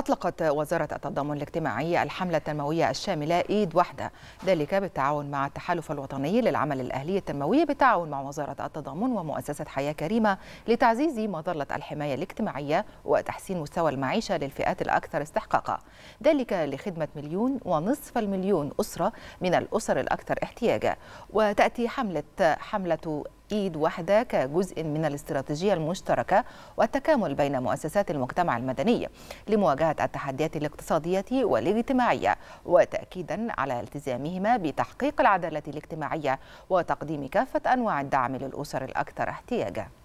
أطلقت وزارة التضامن الاجتماعي الحملة التنموية الشاملة إيد واحدة ذلك بالتعاون مع التحالف الوطني للعمل الأهلي التنموي بالتعاون مع وزارة التضامن ومؤسسة حياة كريمة لتعزيز مظلة الحماية الاجتماعية وتحسين مستوى المعيشة للفئات الأكثر استحقاقا ذلك لخدمة مليون ونصف المليون أسرة من الأسر الأكثر احتياجا وتأتي حملة حملة إيد واحدة كجزء من الاستراتيجية المشتركة والتكامل بين مؤسسات المجتمع المدني لمواجهة التحديات الاقتصادية والاجتماعية وتأكيدا على التزامهما بتحقيق العدالة الاجتماعية وتقديم كافة أنواع الدعم للأسر الأكثر احتياجاً